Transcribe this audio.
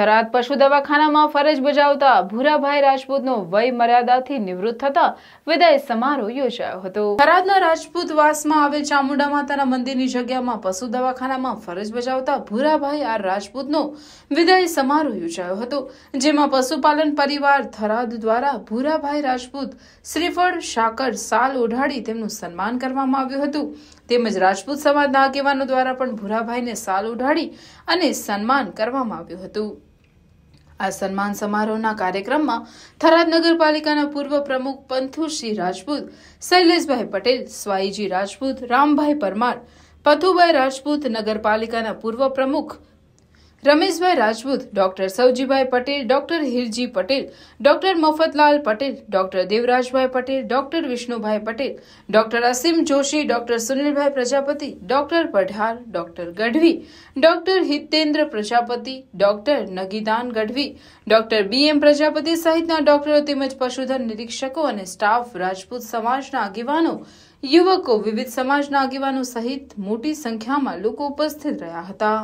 થરાદ પશુ દવાખાનામાં ફરજ બજાવતા ભૂરાભાઈ રાજપૂતનો વય મર્યાદાથી નિવૃત્ત થતા વિદાય સમારોહ યોજાયો હતો થરાદના રાજપૂત વાસમાં આવેલ ચામુંડા માતાના મંદિરની જગ્યામાં પશુ દવાખાનામાં ફરજ બજાવતા ભૂરાભાઈ આર રાજપૂતનો વિદાય સમારોહ યોજાયો હતો જેમાં પશુપાલન પરિવાર થરાદ દ્વારા ભૂરાભાઈ રાજપૂત શ્રીફળ સાકર સાલ ઓઢાડી તેમનું સન્માન કરવામાં આવ્યું હતું તેમજ રાજપૂત સમાજના આગેવાનો દ્વારા પણ ભૂરાભાઈને સાલ ઉઢાડી અને સન્માન કરવામાં આવ્યું હતું આ સન્માન સમારોહના કાર્યક્રમમાં થરાદ નગરપાલિકાના પૂર્વ પ્રમુખ પંથુસિંહ રાજપૂત શૈલેષભાઈ પટેલ સ્વાઈજી રાજપૂત રામભાઈ પરમાર પથુભાઈ રાજપૂત નગરપાલિકાના પૂર્વ પ્રમુખ Rameshbhai Rajput doctor Saujibhai Patel doctor Hirji Patel doctor Mafatlal Patel doctor Devrajbhai Patel doctor Vishnubhai Patel doctor Asim Joshi doctor Sunilbhai Prajapati doctor Padhar doctor Gadhvi doctor Hitendra Prajapati doctor Nagidan Gadhvi doctor B M Prajapati સહિતના ડોક્ટરો તેમજ પશુધન નિરીક્ષકો અને સ્ટાફ રાજપૂત સમાજના આગેવાનો યુવકો વિવિધ સમાજના આગેવાનો સહિત મોટી સંખ્યામાં લોકો ઉપસ્થિત રહ્યા હતા